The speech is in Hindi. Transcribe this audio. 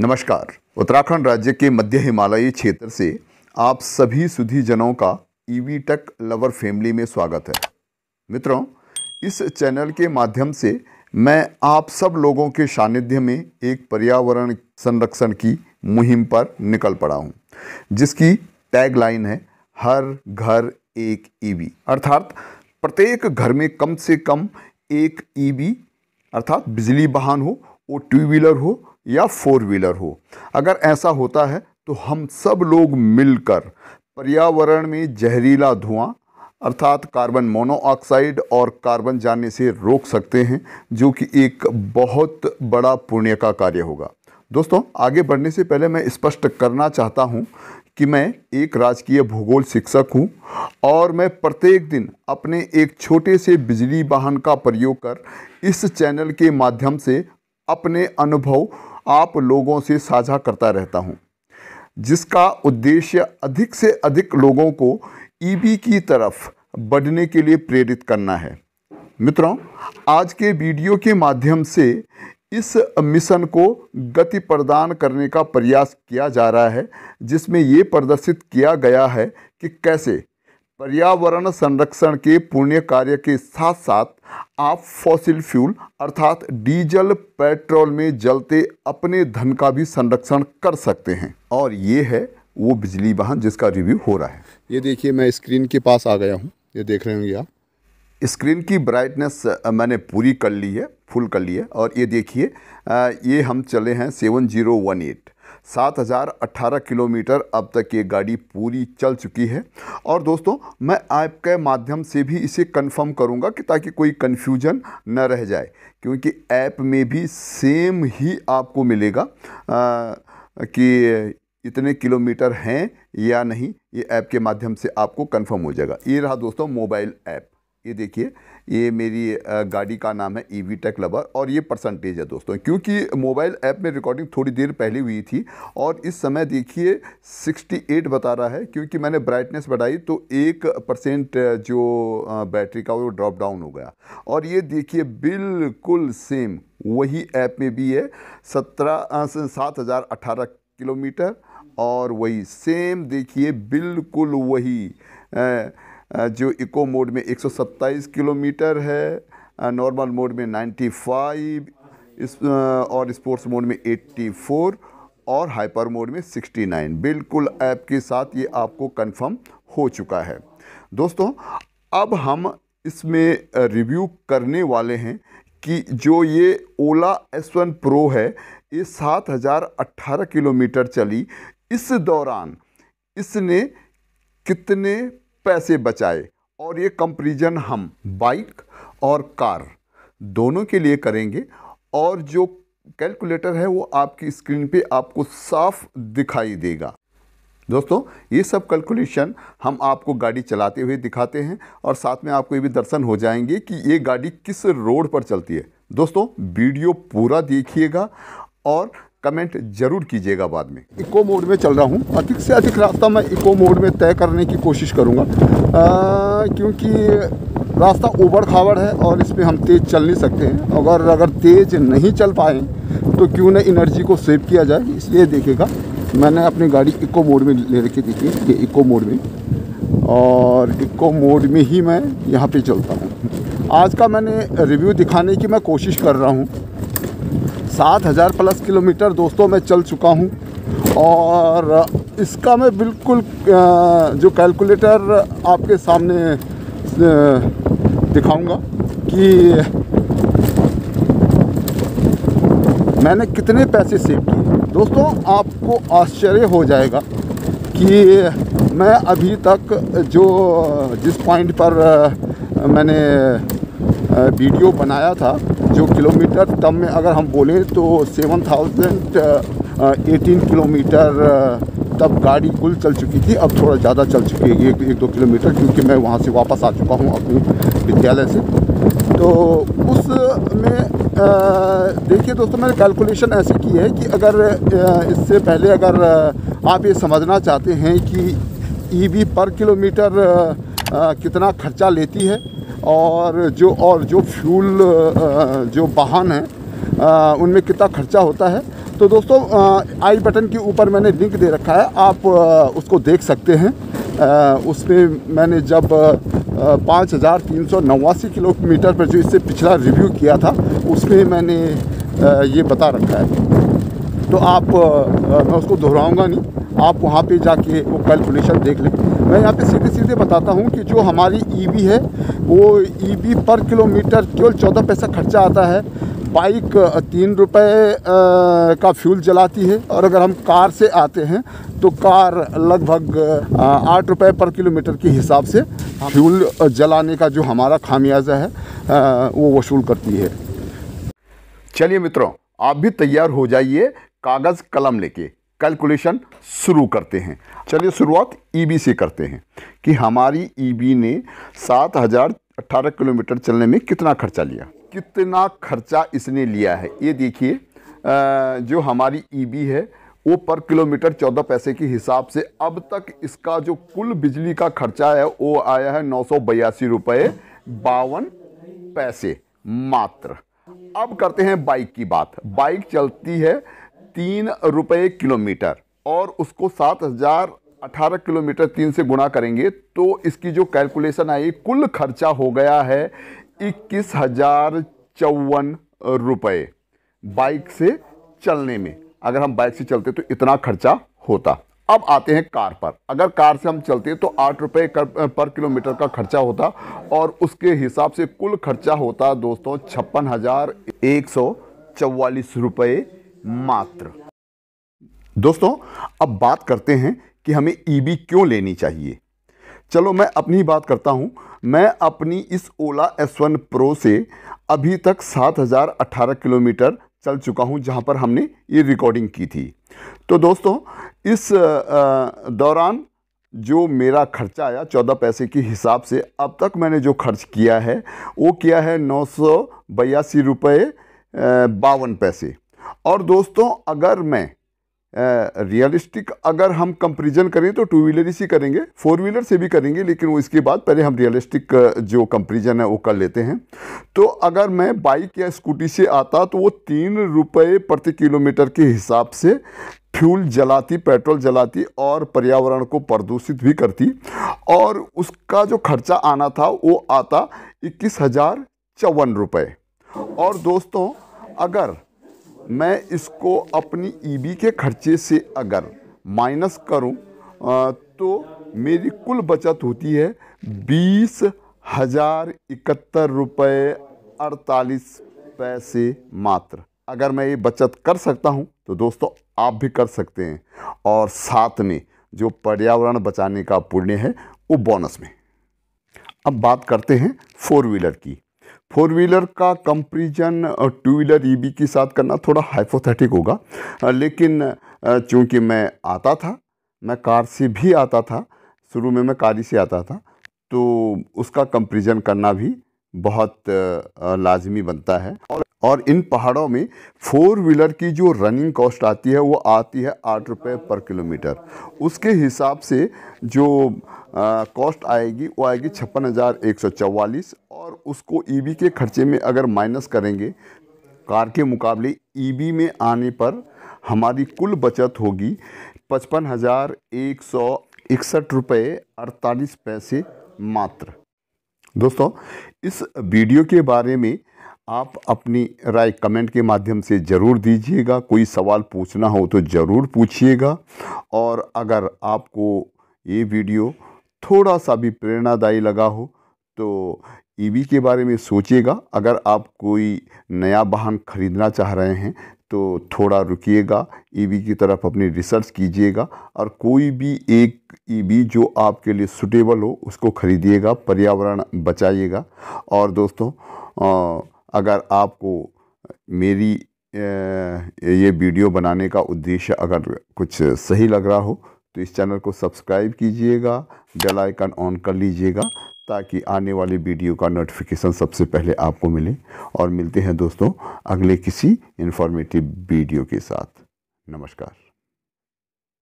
नमस्कार उत्तराखंड राज्य के मध्य हिमालयी क्षेत्र से आप सभी सुधीजनों का ईवी टेक लवर फैमिली में स्वागत है मित्रों इस चैनल के माध्यम से मैं आप सब लोगों के सानिध्य में एक पर्यावरण संरक्षण की मुहिम पर निकल पड़ा हूँ जिसकी टैगलाइन है हर घर एक ईवी अर्थात प्रत्येक घर में कम से कम एक ईवी अर्थात बिजली वाहन हो वो टू व्हीलर हो या फोर व्हीलर हो अगर ऐसा होता है तो हम सब लोग मिलकर पर्यावरण में जहरीला धुआं अर्थात कार्बन मोनोऑक्साइड और कार्बन जाने से रोक सकते हैं जो कि एक बहुत बड़ा पुण्य का कार्य होगा दोस्तों आगे बढ़ने से पहले मैं स्पष्ट करना चाहता हूं कि मैं एक राजकीय भूगोल शिक्षक हूं और मैं प्रत्येक दिन अपने एक छोटे से बिजली वाहन का प्रयोग कर इस चैनल के माध्यम से अपने अनुभव आप लोगों से साझा करता रहता हूँ जिसका उद्देश्य अधिक से अधिक लोगों को ईवी e की तरफ बढ़ने के लिए प्रेरित करना है मित्रों आज के वीडियो के माध्यम से इस मिशन को गति प्रदान करने का प्रयास किया जा रहा है जिसमें ये प्रदर्शित किया गया है कि कैसे पर्यावरण संरक्षण के पुण्य कार्य के साथ साथ आप फॉसिल फ्यूल अर्थात डीजल पेट्रोल में जलते अपने धन का भी संरक्षण कर सकते हैं और ये है वो बिजली वाहन जिसका रिव्यू हो रहा है ये देखिए मैं स्क्रीन के पास आ गया हूँ ये देख रहे होंगे आप स्क्रीन की ब्राइटनेस मैंने पूरी कर ली है फुल कर ली है और ये देखिए ये हम चले हैं seven zero one eight 7,018 kilometre अब तक ये गाड़ी पूरी चल चुकी है और दोस्तों मैं ऐप के माध्यम से भी इसे कंफर्म करूँगा कि ताकि कोई कन्फ्यूजन न रह जाए क्योंकि ऐप में भी सेम ही आपको मिलेगा आ, कि इतने किलोमीटर हैं या नहीं ये ऐप के माध्यम से आपको कंफर्म हो जाएगा ये रहा दोस्तों मोबाइल ऐप ये देखिए ये मेरी गाड़ी का नाम है ई वी टेक लवर और ये परसेंटेज है दोस्तों क्योंकि मोबाइल ऐप में रिकॉर्डिंग थोड़ी देर पहले हुई थी और इस समय देखिए 68 बता रहा है क्योंकि मैंने ब्राइटनेस बढ़ाई तो एक परसेंट जो बैटरी का वो ड्रॉप डाउन हो गया और ये देखिए बिल्कुल सेम वही ऐप में भी है सत्रह सात हज़ार अठारह किलोमीटर और वही सेम देखिए बिल्कुल वही आ, जो इको मोड में 127 किलोमीटर है नॉर्मल मोड में 95 इस और स्पोर्ट्स मोड में 84 और हाइपर मोड में 69 बिल्कुल ऐप के साथ ये आपको कंफर्म हो चुका है दोस्तों अब हम इसमें रिव्यू करने वाले हैं कि जो ये ओला एस वन प्रो है ये सात हज़ार अट्ठारह किलोमीटर चली इस दौरान इसने कितने पैसे बचाए और ये कंपेरिजन हम बाइक और कार दोनों के लिए करेंगे और जो कैलकुलेटर है वो आपकी स्क्रीन पे आपको साफ दिखाई देगा दोस्तों ये सब कैलकुलेशन हम आपको गाड़ी चलाते हुए दिखाते हैं और साथ में आपको ये भी दर्शन हो जाएंगे कि ये गाड़ी किस रोड पर चलती है दोस्तों वीडियो पूरा देखिएगा और कमेंट जरूर कीजिएगा बाद में इको मोड में चल रहा हूँ अधिक से अधिक रास्ता मैं इको मोड में तय करने की कोशिश करूँगा क्योंकि रास्ता ऊबड़ खाबड़ है और इसमें हम तेज़ चल नहीं सकते हैं अगर अगर तेज़ नहीं चल पाए तो क्यों ना एनर्जी को सेव किया जाए इसलिए देखेगा मैंने अपनी गाड़ी इको मोड में ले रखी देखिए ये इको मोड में और इको मोड में ही मैं यहाँ पे चलता हूँ आज का मैंने रिव्यू दिखाने की मैं कोशिश कर रहा हूँ सात हज़ार प्लस किलोमीटर दोस्तों मैं चल चुका हूँ और इसका मैं बिल्कुल जो कैलकुलेटर आपके सामने दिखाऊंगा कि मैंने कितने पैसे सेव किए दोस्तों आपको आश्चर्य हो जाएगा कि मैं अभी तक जो जिस पॉइंट पर मैंने वीडियो बनाया था जो किलोमीटर तब में अगर हम बोलें तो सेवन थाउजेंड एटीन किलोमीटर तब गाड़ी कुल चल चुकी थी अब थोड़ा ज़्यादा चल चुकी है एक एक दो किलोमीटर क्योंकि मैं वहाँ से वापस आ चुका हूँ अपने विद्यालय से तो उस में देखिए दोस्तों मैंने कैलकुलेशन ऐसे की है कि अगर इससे पहले अगर आप ये समझना चाहते हैं कि ई पर किलोमीटर कितना खर्चा लेती है और जो और जो फ्यूल जो वाहन है उनमें कितना खर्चा होता है तो दोस्तों आई बटन के ऊपर मैंने लिंक दे रखा है आप उसको देख सकते हैं उसमें मैंने जब पाँच हज़ार तीन सौ नवासी किलोमीटर पर जो इससे पिछला रिव्यू किया था उसमें मैंने ये बता रखा है तो आप मैं उसको दोहराऊंगा नहीं आप वहाँ पे जाके वो कैलकुलेशन देख लें मैं यहाँ पे सीधे सीधे बताता हूँ कि जो हमारी ईवी e है वो ईवी e पर किलोमीटर केवल चौदह पैसा खर्चा आता है बाइक तीन रुपये का फ्यूल जलाती है और अगर हम कार से आते हैं तो कार लगभग आठ रुपये पर किलोमीटर के हिसाब से फ्यूल जलाने का जो हमारा खामियाजा है वो वसूल करती है चलिए मित्रों आप भी तैयार हो जाइए कागज़ कलम लेके कैलकुलेशन शुरू करते हैं चलिए शुरुआत ईबी e से करते हैं कि हमारी ईबी e ने सात हज़ार अट्ठारह किलोमीटर चलने में कितना खर्चा लिया कितना खर्चा इसने लिया है ये देखिए जो हमारी ईबी e है वो पर किलोमीटर चौदह पैसे के हिसाब से अब तक इसका जो कुल बिजली का खर्चा है वो आया है नौ सौ बयासी रुपये बावन पैसे मात्र अब करते हैं बाइक की बात बाइक चलती है तीन रुपये किलोमीटर और उसको सात हज़ार अठारह किलोमीटर तीन से गुणा करेंगे तो इसकी जो कैलकुलेशन आई कुल खर्चा हो गया है इक्कीस हज़ार चौवन रुपये बाइक से चलने में अगर हम बाइक से चलते तो इतना खर्चा होता अब आते हैं कार पर अगर कार से हम चलते तो आठ रुपये पर किलोमीटर का खर्चा होता और उसके हिसाब से कुल खर्चा होता दोस्तों छप्पन हज़ार एक सौ चवालीस रुपये मात्र दोस्तों अब बात करते हैं कि हमें ईबी e क्यों लेनी चाहिए चलो मैं अपनी बात करता हूँ मैं अपनी इस ओला एस वन प्रो से अभी तक 7018 किलोमीटर चल चुका हूँ जहाँ पर हमने ये रिकॉर्डिंग की थी तो दोस्तों इस दौरान जो मेरा खर्चा आया चौदह पैसे के हिसाब से अब तक मैंने जो खर्च किया है वो किया है नौ सौ बयासी रुपये बावन पैसे और दोस्तों अगर मैं रियलिस्टिक अगर हम कंपेरिजन करें तो टू व्हीलर इसी करेंगे फोर व्हीलर से भी करेंगे लेकिन वो इसके बाद पहले हम रियलिस्टिक जो कंपेरिजन है वो कर लेते हैं तो अगर मैं बाइक या स्कूटी से आता तो वो तीन रुपये प्रति किलोमीटर के हिसाब से फ्यूल जलाती पेट्रोल जलाती और पर्यावरण को प्रदूषित भी करती और उसका जो खर्चा आना था वो आता इक्कीस हज़ार चौवन रुपये और दोस्तों अगर मैं इसको अपनी ईबी e के खर्चे से अगर माइनस करूं तो मेरी कुल बचत होती है बीस हजार इकहत्तर रुपये अड़तालीस पैसे मात्र अगर मैं ये बचत कर सकता हूँ तो दोस्तों आप भी कर सकते हैं और साथ में जो पर्यावरण बचाने का पुण्य है वो बोनस में अब बात करते हैं फोर व्हीलर की फोर व्हीलर का comparison two wheeler EV e के साथ करना थोड़ा हाइपोथेटिक होगा लेकिन चूंकि मैं आता था मैं कार से भी आता था शुरू में मैं कार से आता था तो उसका कंपेरिजन करना भी बहुत लाजमी बनता है और और इन पहाड़ों में फोर व्हीलर की जो रनिंग कॉस्ट आती है वो आती है आठ रुपये पर किलोमीटर उसके हिसाब से जो कॉस्ट आएगी वो आएगी छप्पन हज़ार एक सौ चवालीस उसको ईवी e के खर्चे में अगर माइनस करेंगे कार के मुकाबले ईवी e में आने पर हमारी कुल बचत होगी पचपन हज़ार एक सौ इकसठ रुपये अड़तालीस पैसे मात्र दोस्तों इस वीडियो के बारे में आप अपनी राय कमेंट के माध्यम से ज़रूर दीजिएगा कोई सवाल पूछना हो तो ज़रूर पूछिएगा और अगर आपको ये वीडियो थोड़ा सा भी प्रेरणादायी लगा हो तो ईवी e के बारे में सोचिएगा अगर आप कोई नया वाहन खरीदना चाह रहे हैं तो थोड़ा रुकिएगा ईवी e की तरफ अपनी रिसर्च कीजिएगा और कोई भी एक ईवी e जो आपके लिए सुटेबल हो उसको खरीदिएगा पर्यावरण बचाइएगा और दोस्तों अगर आपको मेरी ये वीडियो बनाने का उद्देश्य अगर कुछ सही लग रहा हो तो इस चैनल को सब्सक्राइब कीजिएगा बेल आइकन ऑन कर लीजिएगा ताकि आने वाले वीडियो का नोटिफिकेशन सबसे पहले आपको मिले और मिलते हैं दोस्तों अगले किसी इन्फॉर्मेटिव वीडियो के साथ नमस्कार